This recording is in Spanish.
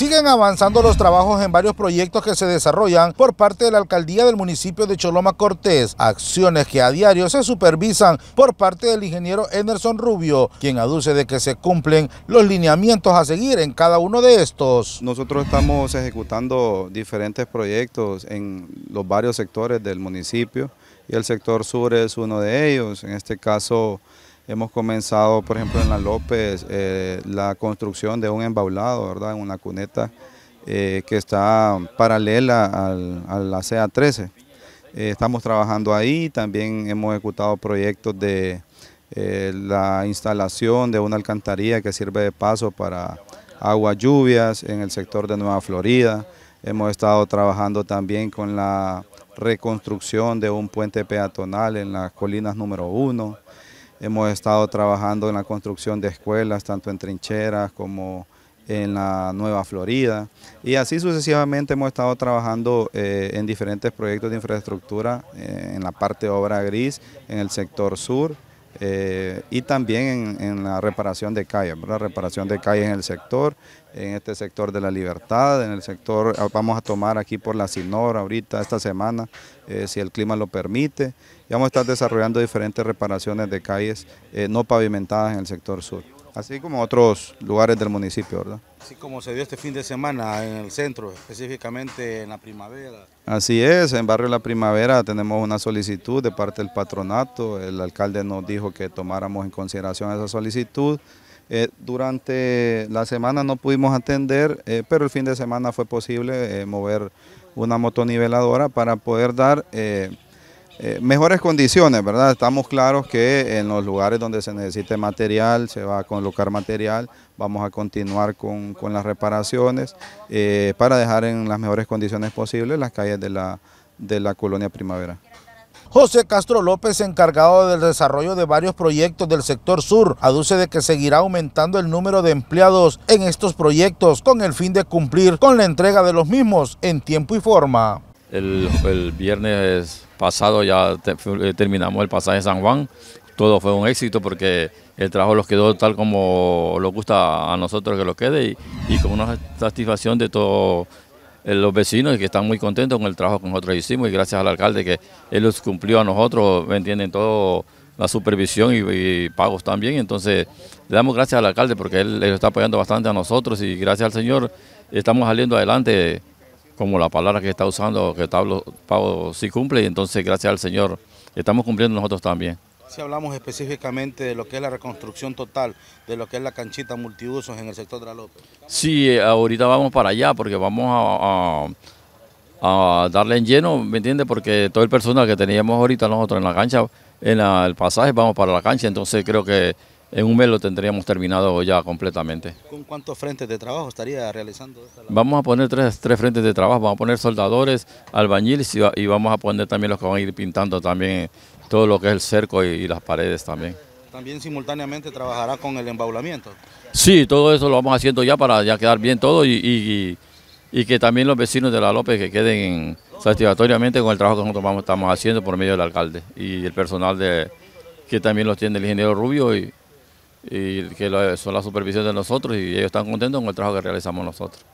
Siguen avanzando los trabajos en varios proyectos que se desarrollan por parte de la alcaldía del municipio de Choloma Cortés, acciones que a diario se supervisan por parte del ingeniero Enerson Rubio, quien aduce de que se cumplen los lineamientos a seguir en cada uno de estos. Nosotros estamos ejecutando diferentes proyectos en los varios sectores del municipio y el sector sur es uno de ellos, en este caso Hemos comenzado, por ejemplo, en La López, eh, la construcción de un embaulado, ¿verdad? en Una cuneta eh, que está paralela a la CA13. Eh, estamos trabajando ahí, también hemos ejecutado proyectos de la instalación de una alcantarilla que sirve de paso para aguas lluvias en el sector de Nueva Florida. Hemos estado trabajando también con la reconstrucción de un puente peatonal en las colinas número uno. Hemos estado trabajando en la construcción de escuelas, tanto en trincheras como en la Nueva Florida. Y así sucesivamente hemos estado trabajando eh, en diferentes proyectos de infraestructura, eh, en la parte de obra gris, en el sector sur, eh, y también en, la reparación de calles, la reparación de calles en el sector, en este sector de la libertad, en el sector, ah, vamos a tomar aquí por la Sinora ahorita, esta semana, eh, si el clima lo permite, y vamos a estar desarrollando diferentes reparaciones de calles eh, no pavimentadas en el sector sur. Así como otros lugares del municipio, ¿verdad? Así como se dio este fin de semana en el centro, específicamente en la primavera. Así es, en Barrio La Primavera tenemos una solicitud de parte del patronato. El alcalde nos dijo que tomáramos en consideración esa solicitud. Eh, durante la semana no pudimos atender, eh, pero el fin de semana fue posible eh, mover una motoniveladora para poder dar... Eh, mejores condiciones, ¿verdad? Estamos claros que en los lugares donde se necesite material, se va a colocar material, vamos a continuar con, las reparaciones eh, para dejar en las mejores condiciones posibles las calles de de la colonia Primavera. José Castro López, encargado del desarrollo de varios proyectos del sector sur, aduce de que seguirá aumentando el número de empleados en estos proyectos con el fin de cumplir con la entrega de los mismos en tiempo y forma. El, viernes pasado ya eh, terminamos el pasaje San Juan. Todo fue un éxito porque el trabajo los quedó tal como nos gusta a nosotros que lo quede y, con una satisfacción de todos eh, los vecinos que están muy contentos con el trabajo que nosotros hicimos y gracias al alcalde que él los cumplió a nosotros, ¿me entienden? Todo la supervisión y, pagos también. Entonces, le damos gracias al alcalde porque él, él, está apoyando bastante a nosotros y gracias al Señor estamos saliendo adelante como la palabra que está usando, que Pablo, Pablo sí cumple, y entonces gracias al Señor estamos cumpliendo nosotros también. Si hablamos específicamente de lo que es la reconstrucción total, de lo que es la canchita multiusos en el sector de la López. Sí, eh, ahorita vamos para allá porque vamos a, a, darle en lleno, ¿me entiendes? Porque todo el personal que teníamos ahorita nosotros en la cancha, en el pasaje, vamos para la cancha, entonces creo que en un mes lo tendríamos terminado ya completamente. ¿Con cuántos frentes de trabajo estaría realizando? vamos a poner tres, frentes de trabajo, vamos a poner soldadores, albañiles y, vamos a poner también los que van a ir pintando también todo lo que es el cerco y, las paredes también. ¿También simultáneamente trabajará con el embaulamiento? Sí, todo eso lo vamos haciendo ya para ya quedar bien todo y, y que también los vecinos de La López que queden satisfactoriamente con el trabajo que nosotros estamos haciendo por medio del alcalde y el personal de que también los tiene el ingeniero Rubio y, y que son la supervisión de nosotros y ellos están contentos con el trabajo que realizamos nosotros.